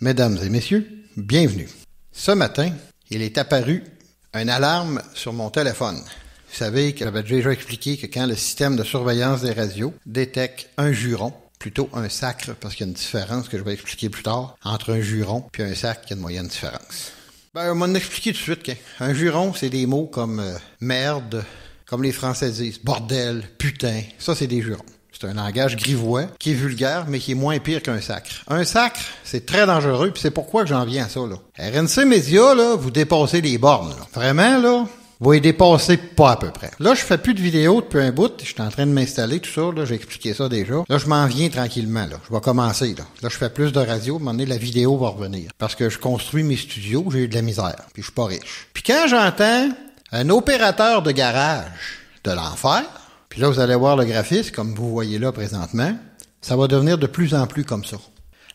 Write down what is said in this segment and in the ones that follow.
Mesdames et messieurs, bienvenue. Ce matin, il est apparu une alarme sur mon téléphone. Vous savez que j'avais déjà expliqué que quand le système de surveillance des radios détecte un juron, plutôt un sacre, parce qu'il y a une différence que je vais expliquer plus tard, entre un juron et un sacre, il y a une moyenne différence. Ben, on m'en expliqué tout de suite Un juron, c'est des mots comme euh, merde, comme les Français disent, bordel, putain, ça c'est des jurons. C'est un langage grivois qui est vulgaire, mais qui est moins pire qu'un sacre. Un sacre, c'est très dangereux, puis c'est pourquoi que j'en viens à ça. Là. RNC Media, là, vous dépassez les bornes. Là. Vraiment, là, vous les dépassez pas à peu près. Là, je fais plus de vidéos depuis un bout. Je suis en train de m'installer, tout ça. Là, j'ai expliqué ça déjà. Là, je m'en viens tranquillement. Là, je vais commencer. Là, là je fais plus de radio. À un la vidéo va revenir. Parce que je construis mes studios, j'ai eu de la misère. Puis je suis pas riche. Puis quand j'entends un opérateur de garage de l'enfer, puis là, vous allez voir le graphisme, comme vous voyez là présentement. Ça va devenir de plus en plus comme ça.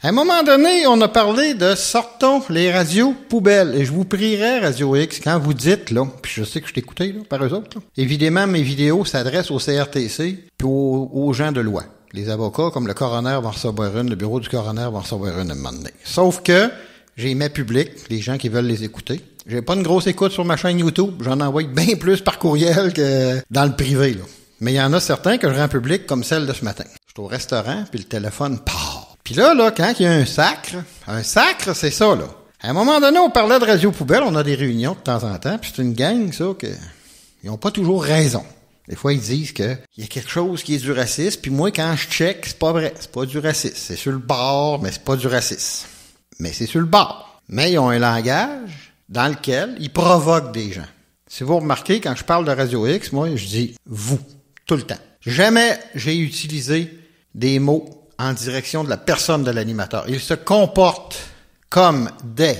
À un moment donné, on a parlé de sortons les radios poubelles. Et je vous prierai, Radio X, quand vous dites, là, puis je sais que je t'écoutais là, par eux autres, évidemment, mes vidéos s'adressent au CRTC puis aux, gens de loi les avocats, comme le coroner vont recevoir une, le bureau du coroner va recevoir une un moment Sauf que j'ai mes publics, les gens qui veulent les écouter. J'ai pas une grosse écoute sur ma chaîne YouTube, j'en envoie bien plus par courriel que dans le privé. Là. Mais il y en a certains que je rends public, comme celle de ce matin. Je suis au restaurant, puis le téléphone part. Puis là, là, quand il y a un sacre, un sacre, c'est ça, là. À un moment donné, on parlait de Radio Poubelle, on a des réunions de temps en temps, puis c'est une gang, ça, que... Ils ont pas toujours raison. Des fois, ils disent que y a quelque chose qui est du racisme, puis moi, quand je check, c'est pas vrai. C'est pas du racisme. C'est sur le bord, mais c'est pas du racisme. Mais c'est sur le bord. Mais ils ont un langage dans lequel ils provoquent des gens. Si vous remarquez, quand je parle de Radio X, moi, je dis vous. Tout le temps. Jamais j'ai utilisé des mots en direction de la personne de l'animateur. Il se comporte comme des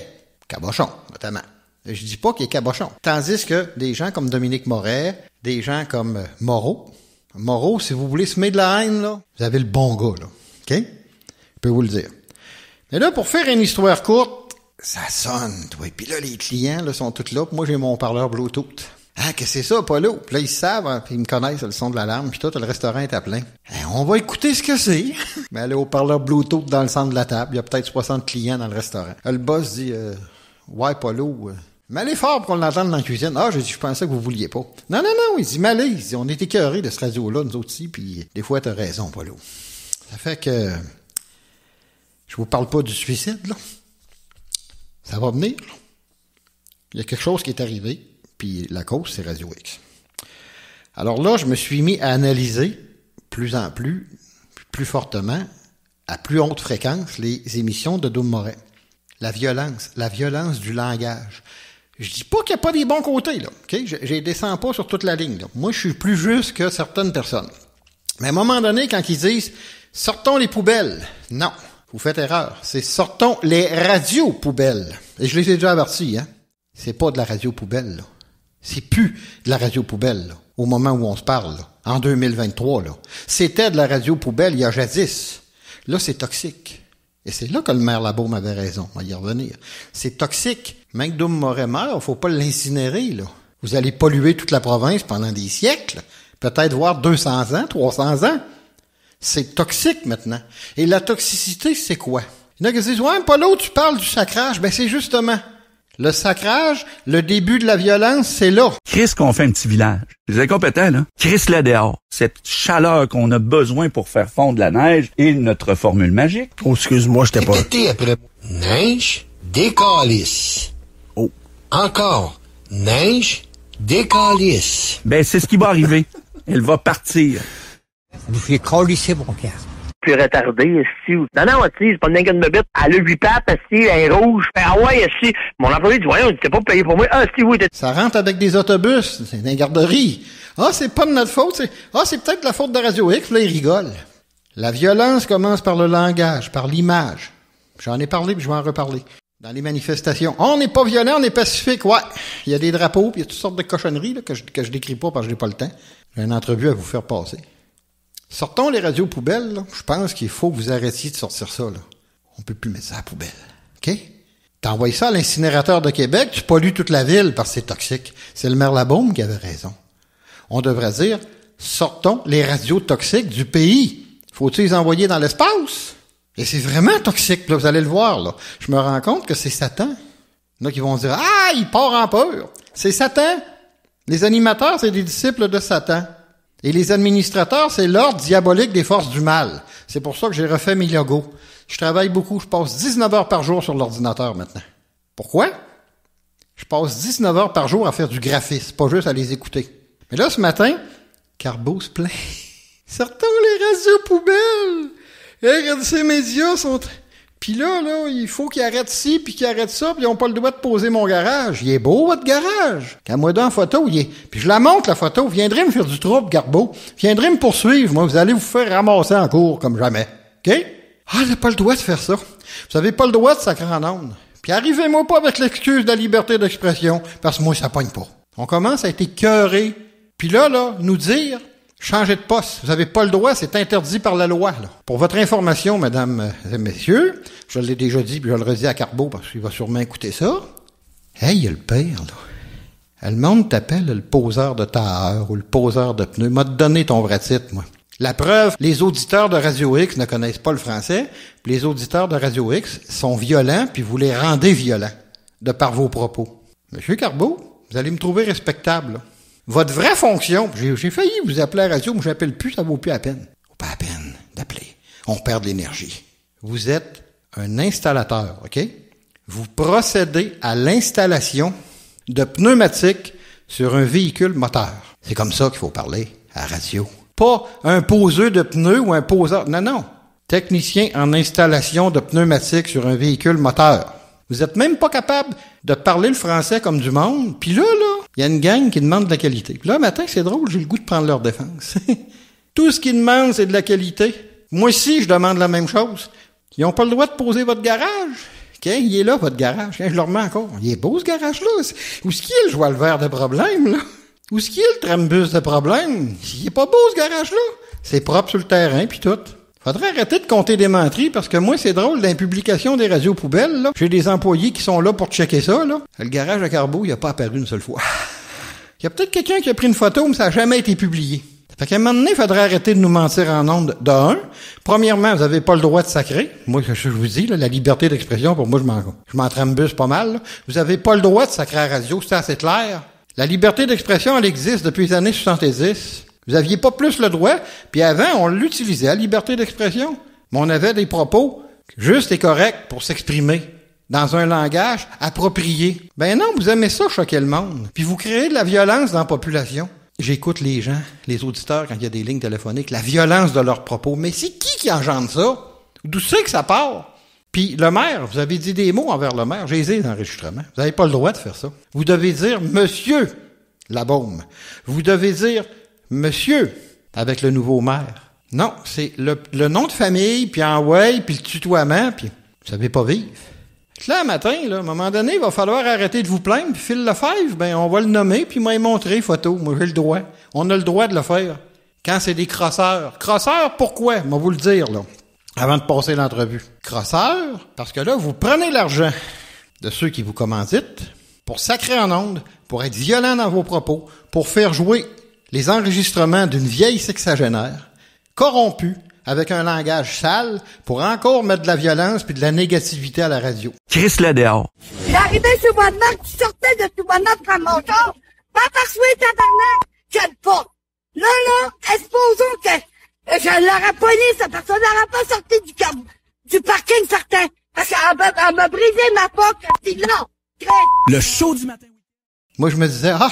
cabochons, notamment. Je dis pas qu'il est cabochon. Tandis que des gens comme Dominique Moret, des gens comme euh, Moreau, Moreau, si vous voulez semer de la haine, là, vous avez le bon gars, là. OK? Je peux vous le dire. Mais là, pour faire une histoire courte, ça sonne, toi. Et puis là, les clients, là, sont tous là. Moi, j'ai mon parleur Bluetooth. Ah, que c'est ça, Polo? Puis là, ils savent, hein, ils me connaissent le son de l'alarme, puis tout, le restaurant est à plein. Eh, on va écouter ce que c'est. Mais au haut-parleur Bluetooth dans le centre de la table, il y a peut-être 60 clients dans le restaurant. Euh, le boss dit, euh, ouais, Polo, euh, mais allez fort pour qu'on l'entende dans la cuisine. Ah, je dis je pensais que vous vouliez pas. Non, non, non, il dit, mais il on était écœuré de ce radio-là, nous autres puis des fois, t'as raison, Polo. Ça fait que, je vous parle pas du suicide, là. Ça va venir, là. Il y a quelque chose qui est arrivé. Puis la cause, c'est Radio X. Alors là, je me suis mis à analyser plus en plus, plus fortement, à plus haute fréquence, les émissions de Dôme Moret. La violence, la violence du langage. Je dis pas qu'il n'y a pas des bons côtés, là. Okay? Je descends pas sur toute la ligne. Moi, je suis plus juste que certaines personnes. Mais à un moment donné, quand ils disent sortons les poubelles, non, vous faites erreur. C'est sortons les radios poubelles. Et je les ai déjà avertis, hein. C'est pas de la radio poubelle, là. C'est plus de la radio poubelle au moment où on se parle, en 2023. C'était de la radio poubelle il y a jadis. Là, c'est toxique. Et c'est là que le maire Labaume avait raison. On va y revenir. C'est toxique. mort, il ne faut pas l'incinérer. là. Vous allez polluer toute la province pendant des siècles, peut-être voire 200 ans, 300 ans. C'est toxique maintenant. Et la toxicité, c'est quoi? Il y en a qui disent, ouais, Polo, tu parles du sacrage. Ben, c'est justement le sacrage, le début de la violence, c'est là. Chris qu'on fait un petit village. Les incompétents, là. Chris là dehors. Cette chaleur qu'on a besoin pour faire fondre la neige et notre formule magique. Oh, excuse-moi, j'étais pas... Neige, décalisse. Oh. Encore. Neige, décalisse. Ben, c'est ce qui va arriver. Elle va partir. Vous faites calisser mon casque retardé, si Non, non, si, c'est pas une de bête. Elle a 8 pattes, si, elle est rouge. Ben, ah ouais, si. Mon employé dit, voyons, t'es pas payé pour moi. Ah, si, oui, Ça rentre avec des autobus, c'est une garderie. Ah, c'est pas de notre faute, c'est... Ah, c'est peut-être la faute de Radio X, là, ils rigolent. La violence commence par le langage, par l'image. J'en ai parlé, puis je vais en reparler. Dans les manifestations. On n'est pas violent, on est pacifique, ouais. Il y a des drapeaux, puis il y a toutes sortes de cochonneries que, je, que je décris pas parce que je n'ai pas le temps. J'ai une entrevue à vous faire passer. Sortons les radios poubelles. Je pense qu'il faut que vous arrêtiez de sortir ça. Là. On peut plus mettre ça à la poubelle. OK? envoyé ça à l'incinérateur de Québec, tu pollues toute la ville parce que c'est toxique. C'est le maire Labaume qui avait raison. On devrait dire, sortons les radios toxiques du pays. Faut-il les envoyer dans l'espace? Et c'est vraiment toxique, là, vous allez le voir. Là. Je me rends compte que c'est Satan. Il qui vont dire, ah, il part en peur. C'est Satan. Les animateurs, c'est des disciples de Satan. Et les administrateurs, c'est l'ordre diabolique des forces du mal. C'est pour ça que j'ai refait mes logos. Je travaille beaucoup, je passe 19 heures par jour sur l'ordinateur maintenant. Pourquoi? Je passe 19 heures par jour à faire du graphisme, pas juste à les écouter. Mais là, ce matin, Carbo se plaint. Sortons les radios poubelles! ces médias sont... Puis là, là, il faut qu'ils arrête ci, puis qu'ils arrête ça, puis ils n'ont pas le droit de poser mon garage. Il est beau, votre garage. Quand moi, dans la photo, il est... Puis je la montre, la photo. Viendrez me faire du trouble, Garbeau. Viendrez me poursuivre. Moi, vous allez vous faire ramasser en cours, comme jamais. OK? Ah, j'ai pas le droit de faire ça. Vous avez pas le droit de sacrer en Puis arrivez-moi pas avec l'excuse de la liberté d'expression, parce que moi, ça pogne pas. On commence à être écœuré. Puis là, là, nous dire Changez de poste. Vous n'avez pas le droit, c'est interdit par la loi. Pour votre information, mesdames euh, et messieurs, je l'ai déjà dit, puis je le redis à Carbo parce qu'il va sûrement écouter ça. Hey, il y a le père, là. Le monde t'appelle le poseur de tailleur ou le poseur de pneus. M'a donné ton vrai titre, moi. La preuve, les auditeurs de Radio X ne connaissent pas le français, les auditeurs de Radio X sont violents, puis vous les rendez violents, de par vos propos. Monsieur Carbo, vous allez me trouver respectable. Votre vraie fonction, j'ai failli vous appeler à la radio, mais j'appelle plus, ça vaut plus à peine. Pas à peine d'appeler. On perd de l'énergie. Vous êtes un installateur, OK? Vous procédez à l'installation de pneumatiques sur un véhicule moteur. C'est comme ça qu'il faut parler à radio. Pas un poseur de pneus ou un poseur. Non, non. Technicien en installation de pneumatiques sur un véhicule moteur. Vous n'êtes même pas capable de parler le français comme du monde. Puis là, là, il y a une gang qui demande de la qualité. Puis là, matin, c'est drôle, j'ai le goût de prendre leur défense. Tout ce qu'ils demandent, c'est de la qualité. Moi aussi, je demande la même chose. Ils ont pas le droit de poser votre garage. il est là, votre garage. Eh, je leur mets encore. Il est beau, ce garage-là. Où est-ce qu'il est, le joie le vert de problème, là? Où est-ce qu'il est, le trambus de problème? Il est pas beau, ce garage-là. C'est propre sur le terrain, puis tout. Faudrait arrêter de compter des menteries parce que moi, c'est drôle, d'impublication des radios poubelles, là, j'ai des employés qui sont là pour checker ça, là. Le garage à carbo, il a pas apparu une seule fois. Il y a peut-être quelqu'un qui a pris une photo, mais ça n'a jamais été publié. Fait qu'à un moment donné, il faudrait arrêter de nous mentir en nombre de Premièrement, vous n'avez pas le droit de sacrer. Moi, je, je vous dis, la liberté d'expression, pour moi, je m'en, je m'en trambuse pas mal. Vous n'avez pas le droit de sacrer la radio, c'est assez clair. La liberté d'expression, elle existe depuis les années 70. Vous aviez pas plus le droit, puis avant, on l'utilisait, la liberté d'expression. Mais on avait des propos justes et corrects pour s'exprimer dans un langage approprié. Ben non, vous aimez ça choquer le monde. Puis vous créez de la violence dans la population. J'écoute les gens, les auditeurs, quand il y a des lignes téléphoniques, la violence de leurs propos. Mais c'est qui qui engendre ça? D'où c'est que ça part? Puis le maire, vous avez dit des mots envers le maire. J'ai les enregistrements. Vous n'avez pas le droit de faire ça. Vous devez dire Monsieur la baume ». Vous devez dire monsieur avec le nouveau maire. Non, c'est le, nom de famille, puis en way, puis le tutoiement, puis vous savez pas vivre. Là, matin, là, à un moment donné, il va falloir arrêter de vous plaindre, puis le Lefebvre, ben, on va le nommer, puis moi, il montrer photo. Moi, j'ai le droit. On a le droit de le faire. Quand c'est des crosseurs. Crosseurs, pourquoi? Moi, vous le dire, là, avant de passer l'entrevue. Crosseurs, parce que là, vous prenez l'argent de ceux qui vous commanditent pour sacrer en ondes, pour être violent dans vos propos, pour faire jouer les enregistrements d'une vieille sexagénaire, corrompue, avec un langage sale, pour encore mettre de la violence puis de la négativité à la radio. Chris Ladeau. J'arrivais sur mon marque, tu sortais de sur mon marque prendre mon char, pas par souhait tabarnak, quelle pas. Là, là, exposons que euh, je l'aurais poigné, cette personne n'aurait pas sorti du, du parking certain, parce qu'elle m'a brisé ma porte, là, Le show du matin. Moi, je me disais, ah,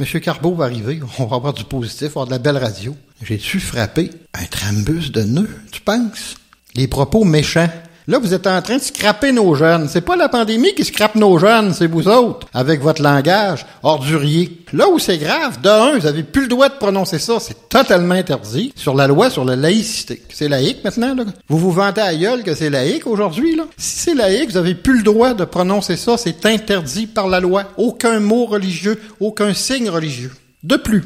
M. Carbeau va arriver, on va avoir du positif, on va avoir de la belle radio. jai su frapper un trambus de nœuds, tu penses? Les propos méchants Là, vous êtes en train de scraper nos jeunes. C'est pas la pandémie qui scrape nos jeunes, c'est vous autres, avec votre langage ordurier. Là où c'est grave, de un, vous avez plus le droit de prononcer ça, c'est totalement interdit, sur la loi sur la laïcité. C'est laïque maintenant, là. Vous vous vantez à gueule que c'est laïque aujourd'hui, là. Si c'est laïque, vous avez plus le droit de prononcer ça, c'est interdit par la loi. Aucun mot religieux, aucun signe religieux. De plus,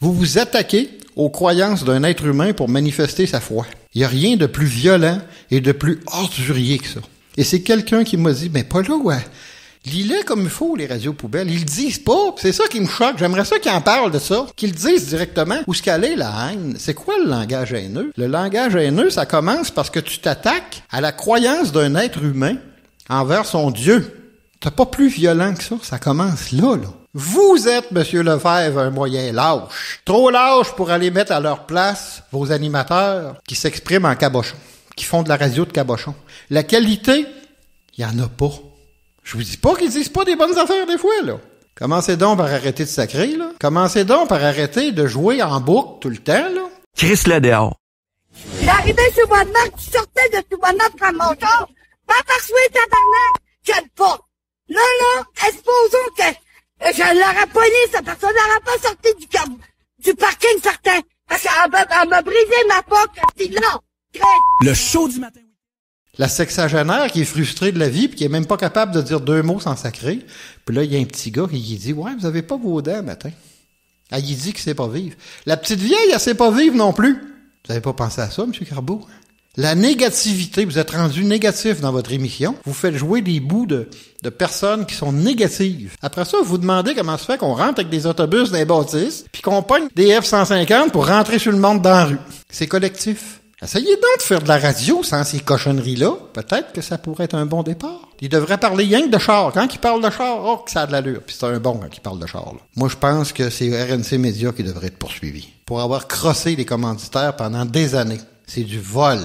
vous vous attaquez aux croyances d'un être humain pour manifester sa foi. Il n'y a rien de plus violent et de plus ordurier que ça. Et c'est quelqu'un qui m'a dit, mais ben, pas là, ouais. lis comme il faut, les radios poubelles. Ils le disent pas. C'est ça qui me choque. J'aimerais ça qu'ils en parlent de ça. Qu'ils disent directement où ce qu'elle est, la haine. C'est quoi le langage haineux? Le langage haineux, ça commence parce que tu t'attaques à la croyance d'un être humain envers son Dieu. T'as pas plus violent que ça. Ça commence là, là. Vous êtes, Monsieur Lefebvre, un moyen lâche. Trop lâche pour aller mettre à leur place vos animateurs qui s'expriment en cabochon, qui font de la radio de cabochon. La qualité, il n'y en a pas. Je vous dis pas qu'ils disent pas des bonnes affaires des fois, là. Commencez donc par arrêter de sacrer, là. Commencez donc par arrêter de jouer en boucle tout le temps, là. Chris Ladéon. J'arrivais sur tu sortais de Pas Là, là, exposons que je l'aurais pogné, cette personne n'aurait pas sorti du, du parking, certain. Parce qu'elle m'a brisé ma porte. Non. Le chaud du matin. La sexagénaire qui est frustrée de la vie puis qui est même pas capable de dire deux mots sans sacrer. Puis là, il y a un petit gars qui dit Ouais, vous avez pas vos dents matin. Elle ah, dit qu'il sait pas vivre. La petite vieille, elle sait pas vivre non plus. Vous avez pas pensé à ça, monsieur Carbeau? La négativité, vous êtes rendu négatif dans votre émission, vous faites jouer des bouts de, de personnes qui sont négatives. Après ça, vous demandez comment se fait qu'on rentre avec des autobus dans puis qu'on pogne des F-150 pour rentrer sur le monde dans la rue. C'est collectif. Essayez donc de faire de la radio sans ces cochonneries-là. Peut-être que ça pourrait être un bon départ. Ils devraient parler rien que de char. Quand ils parle de char, oh, que ça a de l'allure. Puis c'est un bon quand ils parle de char. Moi, je pense que c'est RNC Média qui devrait être poursuivi pour avoir crossé les commanditaires pendant des années. C'est du vol.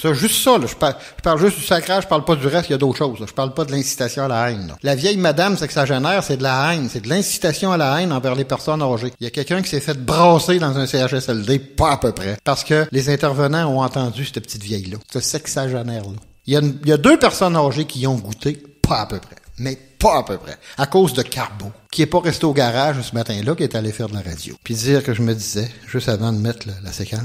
Ça, juste ça, là, je, parle, juste du sacrage, je parle pas du reste, il y a d'autres choses. Je parle pas de l'incitation à la haine. La vieille madame sexagénaire, c'est de la haine, c'est de l'incitation à la haine envers les personnes âgées. Il y a quelqu'un qui s'est fait brasser dans un CHSLD, pas à peu près, parce que les intervenants ont entendu cette petite vieille-là, ce sexagénaire-là. Il y, a deux personnes âgées qui y ont goûté, pas à peu près mais pas à peu près, à cause de Carbo, qui est pas resté au garage ce matin-là, qui est allé faire de la radio. Puis dire que je me disais, juste avant de mettre la séquence,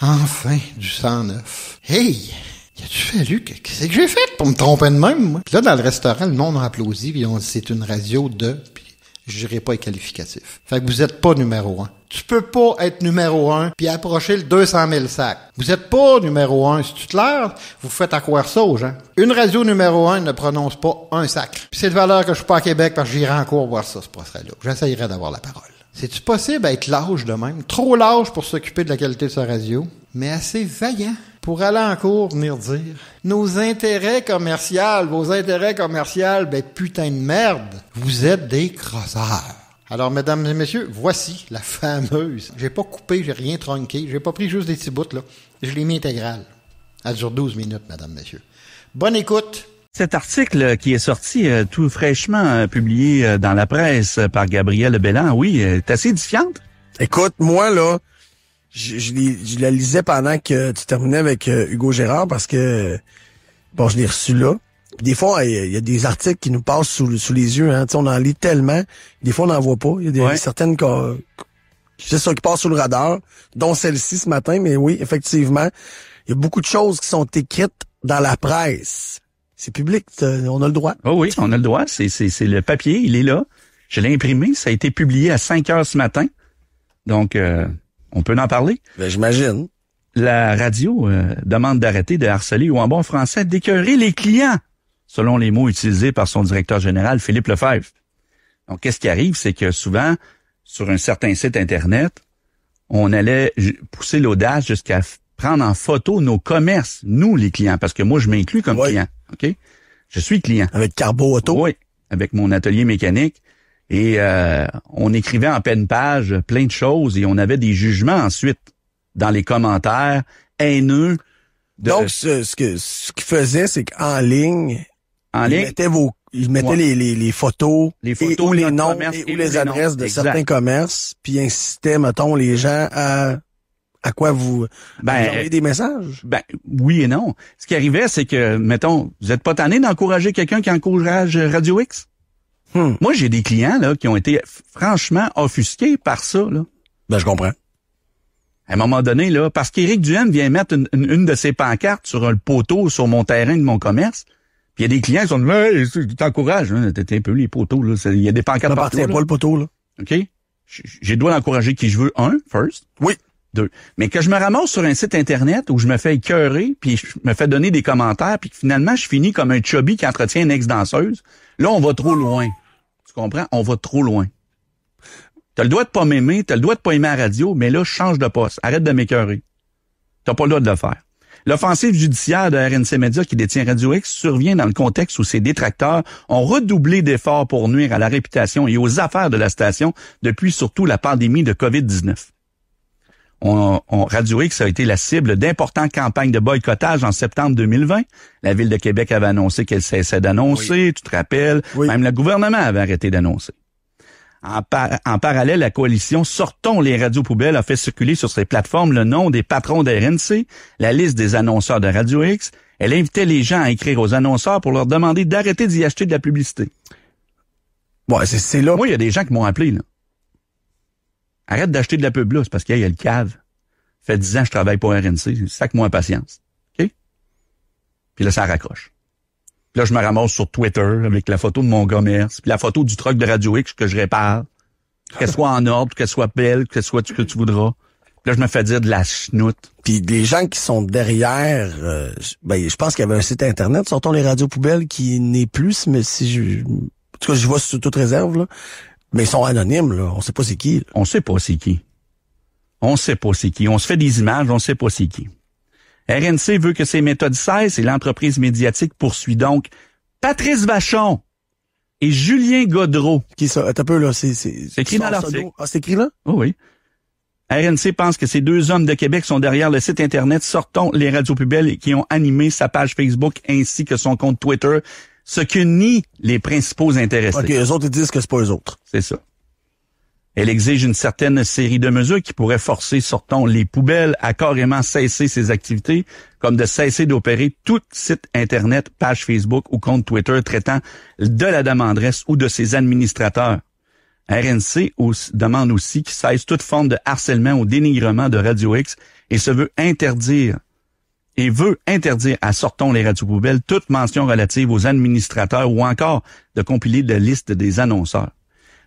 Enfin, du 109. Hey! Y a-tu fallu? Qu'est-ce que j'ai fait pour me tromper de même, moi? Puis là, dans le restaurant, le monde a applaudi, puis on dit c'est une radio de, puis j'irai pas être qualificatif. Fait que vous êtes pas numéro un. Tu peux pas être numéro un puis approcher le 200 000 sacs. Vous êtes pas numéro un. Si tu te vous faites à quoi ça aux gens. Une radio numéro un ne prononce pas un sac. c'est de valeur que je suis pas à Québec parce que j'irai encore voir ça, ce procès-là. J'essayerai d'avoir la parole. C'est-tu possible d'être lâche de même? Trop large pour s'occuper de la qualité de sa radio, mais assez vaillant pour aller en cours venir dire nos intérêts commerciaux, vos intérêts commerciaux, ben putain de merde, vous êtes des crosseurs. Alors, mesdames et messieurs, voici la fameuse. J'ai pas coupé, j'ai rien tronqué, j'ai pas pris juste des petits bouts, là. Je l'ai mis intégral. Elle dure 12 minutes, mesdames, messieurs. Bonne écoute! Cet article euh, qui est sorti euh, tout fraîchement euh, publié dans la presse par Gabriel Bellan, oui, est assez édifiante. Écoute, moi là, je, la lisais pendant que tu terminais avec Hugo Gérard parce que bon, je l'ai reçu là. des fois, il y a des articles qui nous passent sous, les yeux. Hein. on en lit tellement. Des fois, on n'en voit pas. Il y a certaines qui passent sous le radar, dont celle-ci ce matin. Mais oui, effectivement, il y a beaucoup de choses qui sont écrites dans la presse c'est public, on a le droit. Ah oui, on a le droit. C'est, le papier, il est là. Je l'ai imprimé, ça a été publié à 5 heures ce matin. Donc, euh, on peut en parler. Ben, j'imagine. La radio euh, demande d'arrêter de harceler ou en bon français d'écœurer les clients, selon les mots utilisés par son directeur général, Philippe Lefebvre. Donc, qu'est-ce qui arrive, c'est que souvent, sur un certain site Internet, on allait pousser l'audace jusqu'à prendre en photo nos commerces, nous, les clients, parce que moi, je m'inclus comme client. OK? Je suis client. Avec Carbo Auto? Oui, avec mon atelier mécanique. Et euh, on écrivait en pleine page plein de choses et on avait des jugements ensuite dans les commentaires haineux. Donc, ce, ce que ce qu'ils faisaient, c'est qu'en ligne, en ligne, ils mettaient, vos, les, les, photos, les photos les noms et, ou les, adresses de certains commerces, puis incitaient, mettons, les gens à à quoi vous, ben, euh, des messages? Ben, oui et non. Ce qui arrivait, c'est que, mettons, vous êtes pas tanné d'encourager quelqu'un qui encourage euh, Radio X? Hmm. Moi, j'ai des clients là qui ont été franchement offusqués par ça. Là. Ben, je comprends. À un moment donné, là, parce qu'Éric Duhaime vient mettre une, de ses pancartes sur un poteau sur mon terrain de mon commerce, puis il y a des clients qui sont hey, « t'encourages, hein, t'es un peu les poteaux, là. Il y a des pancartes partout. » pas le poteau, là. OK? J'ai le droit d'encourager qui je veux, un, first. Oui. Mais que je me ramasse sur un site internet où je me fais écœurer, puis je me fais donner des commentaires, puis finalement je finis comme un chubby qui entretient une ex-danseuse, là on va trop loin. Tu comprends? On va trop loin. T'as le droit de pas m'aimer, t'as le droit de pas aimer à la radio, mais là, change de poste. Arrête de m'écœurer. T'as pas le droit de le faire. L'offensive judiciaire de RNC Media qui détient Radio X survient dans le contexte où ses détracteurs ont redoublé d'efforts pour nuire à la réputation et aux affaires de la station depuis surtout la pandémie de COVID-19. On Radio X a été la cible d'importantes campagnes de boycottage en septembre 2020. La Ville de Québec avait annoncé qu'elle cessait d'annoncer, tu te rappelles. Même le gouvernement avait arrêté d'annoncer. En, en, parallèle, la coalition Sortons les radios poubelles a fait circuler sur ses plateformes le nom des patrons RNC, la liste des annonceurs de Radio X. Elle invitait les gens à écrire aux annonceurs pour leur demander d'arrêter d'y acheter de la publicité. Ouais, c'est là. Moi, il y a des gens qui m'ont appelé, là. Arrête d'acheter de la pub là, c'est parce qu'il y a le cave. Fait dix ans je travaille pour RNC, sac-moi patience. OK? Puis là, ça raccroche. Puis là, je me ramasse sur Twitter avec la photo de mon commerce, puis la photo du truck de Radio X que je répare. Qu'elle soit en ordre, qu'elle soit belle, qu'elle soit ce que tu voudras. Puis là, je me fais dire de la chenoute. Puis des gens qui sont derrière, euh, ben, je pense qu'il y avait un site internet, sortons les radios poubelles, qui n'est plus, mais si je... En tout cas, je vois sur toute réserve, là. Mais ils sont anonymes, là. On sait pas c'est qui. On sait pas c'est qui. On sait pas c'est qui. On se fait des images, on sait pas c'est qui. RNC veut que ces méthodes cessent et l'entreprise médiatique poursuit donc Patrice Vachon et Julien Godreau. Qui ça? T'as peu, là. C'est, c'est, écrit dans l'article. Ah, c'est écrit là? Oh oui. RNC pense que ces deux hommes de Québec sont derrière le site Internet Sortons les radios et qui ont animé sa page Facebook ainsi que son compte Twitter ce que nient les principaux intéressés. OK, les autres, disent que c'est pas eux autres. C'est ça. Elle exige une certaine série de mesures qui pourraient forcer, sortons, les poubelles à carrément cesser ses activités, comme de cesser d'opérer tout site Internet, page Facebook ou compte Twitter traitant de la demanderesse ou de ses administrateurs. RNC demande aussi qu'il cesse toute forme de harcèlement ou dénigrement de Radio X et se veut interdire et veut interdire à sortons les radios poubelles toute mention relative aux administrateurs ou encore de compiler la liste des annonceurs.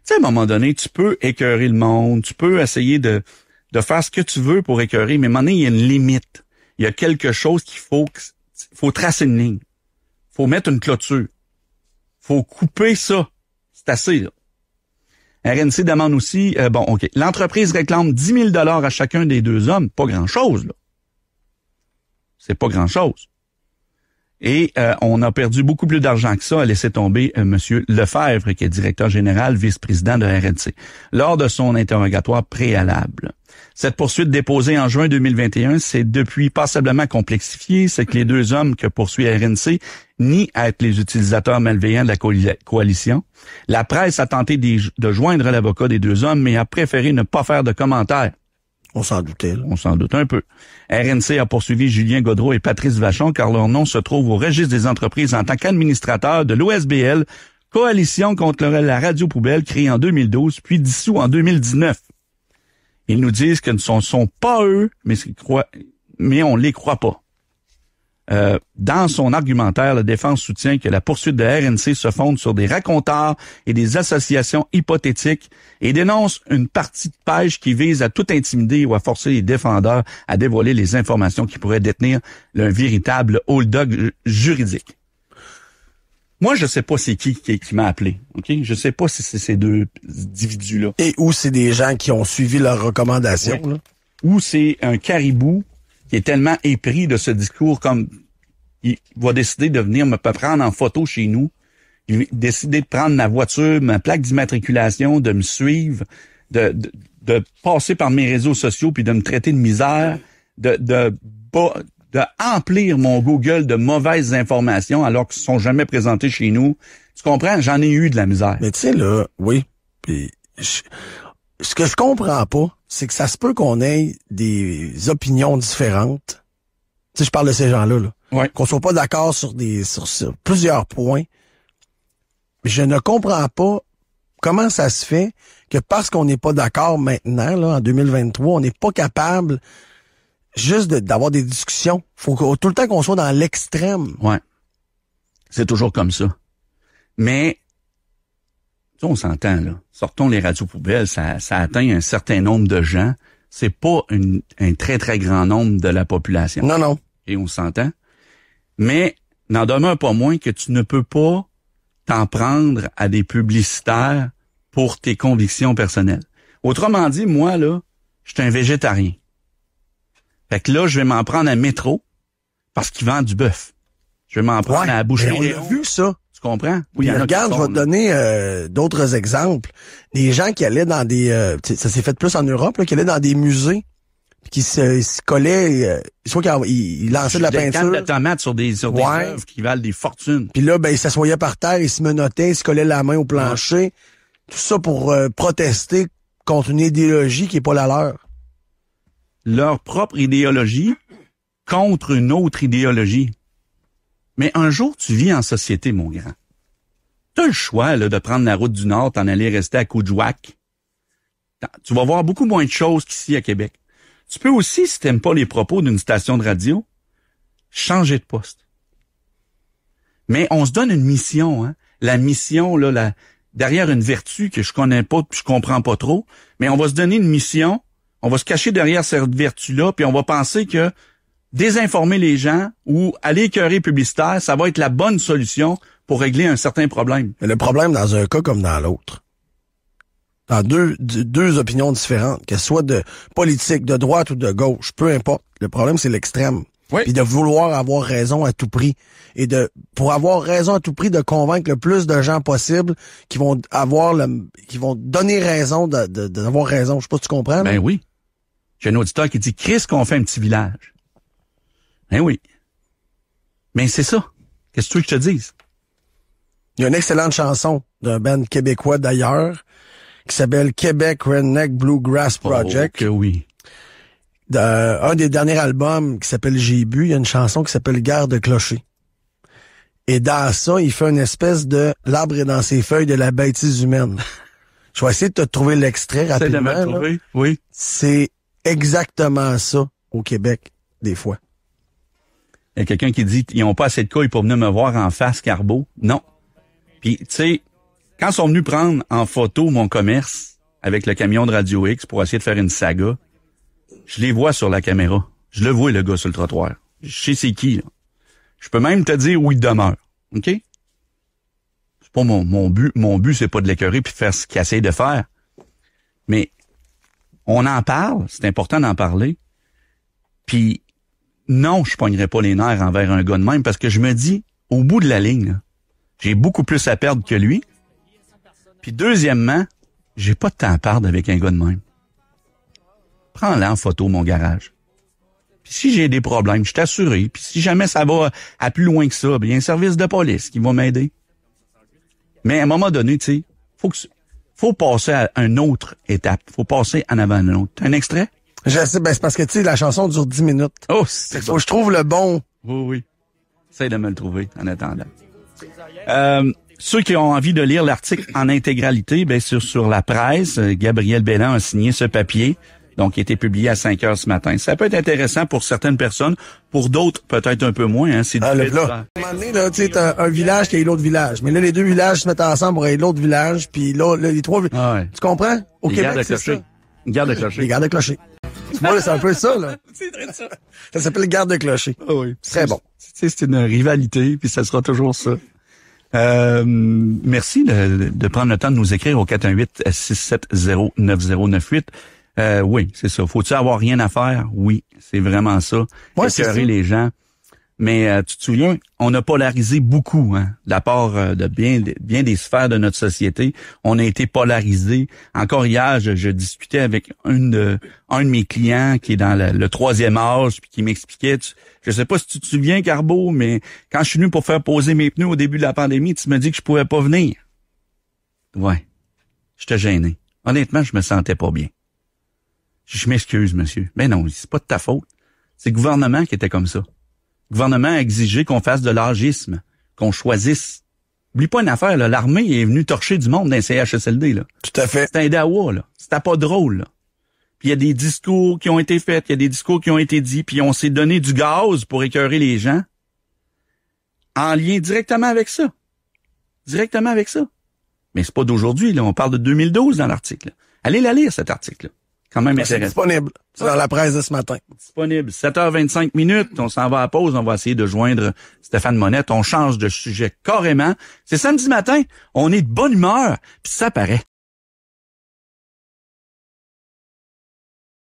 Tu sais, à un moment donné, tu peux écœurer le monde, tu peux essayer de, de faire ce que tu veux pour écœurer, mais à il y a une limite. Il y a quelque chose qu'il faut, faut tracer une ligne. Faut mettre une clôture. Faut couper ça. C'est assez, là. RNC demande aussi, euh, bon, OK, l'entreprise réclame 10 000 à chacun des deux hommes, pas grand-chose, là c'est pas grand-chose. Et euh, on a perdu beaucoup plus d'argent que ça à laisser tomber euh, Monsieur M. Lefebvre, qui est directeur général, vice-président de RNC, lors de son interrogatoire préalable. Cette poursuite déposée en juin 2021 s'est depuis passablement complexifiée. C'est que les deux hommes que poursuit RNC nient être les utilisateurs malveillants de la coalition. La presse a tenté de joindre l'avocat des deux hommes, mais a préféré ne pas faire de commentaires. On s'en doutait. On s'en doute un peu. RNC a poursuivi Julien Godreau et Patrice Vachon car leur nom se trouve au registre des entreprises en tant qu'administrateur de l'OSBL, Coalition contre la radio poubelle créée en 2012 puis dissous en 2019. Ils nous disent que ne sont, pas eux, mais, on mais on les croit pas. Euh, dans son argumentaire, la défense soutient que la poursuite de RNC se fonde sur des raconteurs et des associations hypothétiques et dénonce une partie de pêche qui vise à tout intimider ou à forcer les défendeurs à dévoiler les informations qui pourraient détenir un véritable hold-dog juridique. Moi, je sais pas c'est qui qui, m'a appelé. Ok, je sais pas si c'est ces deux individus là. Et où c'est des gens qui ont suivi leurs recommandations. Ou c'est un caribou qui est tellement épris de ce discours comme il va décider de venir me prendre en photo chez nous, il décider de prendre ma voiture, ma plaque d'immatriculation, de me suivre, de, de, passer par mes réseaux sociaux puis de me traiter de misère, de, de, de mon Google de mauvaises informations alors qu'ils sont jamais présentées chez nous. Tu comprends? J'en ai eu de la misère. Mais tu sais, là, oui. Puis, ce que je comprends pas, c'est que ça se peut qu'on ait des opinions différentes. Tu sais, je parle de ces gens-là, là. Ouais. Qu'on soit pas d'accord sur des, sur, plusieurs points. Je ne comprends pas comment ça se fait que parce qu'on n'est pas d'accord maintenant, là, en 2023, on n'est pas capable juste d'avoir des discussions. Faut tout le temps qu'on soit dans l'extrême. Ouais. C'est toujours comme ça. Mais on s'entend, là. Sortons les radios poubelles, ça, ça atteint un certain nombre de gens. C'est pas un très, très grand nombre de la population. Non, non. Et on s'entend. Mais n'en demeure pas moins que tu ne peux pas t'en prendre à des publicitaires pour tes convictions personnelles. Autrement dit, moi, là, je suis un végétarien. Fait que là, je vais m'en prendre à métro parce qu'il vend du bœuf. Je vais m'en prendre à la boucherie. On a vu ça. Tu comprends? Oui, regarde, je vais te donner euh, d'autres exemples. Des gens qui allaient dans des... Euh, ça s'est fait plus en Europe, là, qui allaient dans des musées qui se, se collaient. euh, soit qu'il lançaient de la des peinture. de tomates sur des sur des qui valent des fortunes. Puis là, ben, ils s'assoyaient par terre, ils se menotaient, ils se collaient la main au plancher. Tout ça pour euh, protester contre une idéologie qui est pas la leur. Leur propre idéologie contre une autre idéologie. Mais un jour, tu vis en société, mon grand. as le choix là, de prendre la route du Nord, t'en aller rester à Coujouac. Tu vas voir beaucoup moins de choses qu'ici à Québec. Tu peux aussi, si t'aimes pas les propos d'une station de radio, changer de poste. Mais on se donne une mission, hein? La mission, là, la, derrière une vertu que je connais pas, puis je comprends pas trop, mais on va se donner une mission, on va se cacher derrière cette vertu-là, puis on va penser que désinformer les gens ou aller écœurer publicitaire, ça va être la bonne solution pour régler un certain problème. le problème dans un cas comme dans l'autre, dans deux, deux opinions différentes, qu'elles soient de politique, de droite ou de gauche, peu importe, le problème c'est l'extrême. Et Puis de vouloir avoir raison à tout prix. Et de, pour avoir raison à tout prix, de convaincre le plus de gens possible qui vont avoir le, qui vont donner raison d'avoir raison. Je sais pas si tu comprends. Ben oui. J'ai un auditeur qui dit, Chris, qu'on fait un petit village. Eh oui. Mais c'est ça. Qu'est-ce que tu veux que je te dise? Il y a une excellente chanson d'un band québécois d'ailleurs qui s'appelle Québec Redneck Bluegrass oh, Project. Oh, que oui. un des derniers albums qui s'appelle J'ai bu, il y a une chanson qui s'appelle Gare de clocher. Et dans ça, il fait une espèce de l'arbre est dans ses feuilles de la bêtise humaine. Je vais essayer de te trouver l'extrait rapidement. oui. C'est exactement ça au Québec, des fois. Il y a quelqu'un qui dit ils n'ont pas assez de couilles pour venir me voir en face, Carbo. Non. Puis, tu sais, quand ils sont venus prendre en photo mon commerce avec le camion de Radio X pour essayer de faire une saga, je les vois sur la caméra. Je le vois, le gars, sur le trottoir. Je sais c'est qui. Je peux même te dire où il demeure. OK? C'est pas mon, mon but. Mon but, c'est pas de l'écœurer puis de faire ce qu'il essaie de faire. Mais on en parle. C'est important d'en parler. Puis non, je pognerai pas les nerfs envers un gars de même parce que je me dis, au bout de la ligne, j'ai beaucoup plus à perdre que lui. Puis deuxièmement, j'ai pas de temps à perdre avec un gars de même. Prends-la en photo, mon garage. Puis si j'ai des problèmes, je t'assure. Puis si jamais ça va à plus loin que ça, il y a un service de police qui va m'aider. Mais à un moment donné, tu sais, faut faut passer à une autre étape. Faut passer en avant de l'autre. un extrait? Je sais, ben c'est parce que tu sais, la chanson dure dix minutes. Oh, c'est je trouve le bon. Oui, oui. Essaye de me le trouver en attendant. Euh, ceux qui ont envie de lire l'article en intégralité, bien sûr, sur la presse, euh, Gabriel Bélan a signé ce papier, donc qui a été publié à 5 heures ce matin. Ça peut être intéressant pour certaines personnes, pour d'autres peut-être un peu moins. Hein, c'est ah, À un tu sais, un, village qui a l'autre village, mais là, les deux villages se mettent ensemble pour l'autre village, puis là, les trois... villages... Ah tu comprends? Au Québec, c'est ça. Garde de clocher. Les gardes de clocher. Moi, c'est un peu ça, là. ça. Ça s'appelle garde de clocher. Ah très bon. C'est une rivalité, puis ça sera toujours ça. Euh, merci de, prendre le temps de nous écrire au 418-670-9098. Euh, oui, c'est ça. Faut-tu avoir rien à faire? Oui, c'est vraiment ça. Moi, les gens. Mais euh, tu te souviens, on a polarisé beaucoup hein, de la part euh, de bien, des sphères de notre société. On a été polarisé. Encore hier, je, discutais avec un de, un de mes clients qui est dans le, troisième âge, puis qui m'expliquait, je sais pas si tu te souviens, Carbo, mais quand je suis venu pour faire poser mes pneus au début de la pandémie, tu me dis que je pouvais pas venir. Ouais, je te gênais. Honnêtement, je me sentais pas bien. Je m'excuse, monsieur. Mais ben non, c'est pas de ta faute. C'est le gouvernement qui était comme ça. Le gouvernement a exigé qu'on fasse de l'argisme, qu'on choisisse. Oublie pas une affaire, l'armée est venue torcher du monde d'un CHSLD. Là. Tout à fait. C'était un dawa, là. C'était pas drôle. Puis il y a des discours qui ont été faits, il y a des discours qui ont été dits, puis on s'est donné du gaz pour écœurer les gens en lien directement avec ça. Directement avec ça. Mais c'est pas d'aujourd'hui, là. On parle de 2012 dans l'article. Allez la lire, cet article. -là même C'est disponible. C'est dans la presse de ce matin. Disponible. 7h25 minutes. On s'en va à pause. On va essayer de joindre Stéphane Monette. On change de sujet carrément. C'est samedi matin. On est de bonne humeur. Puis ça paraît.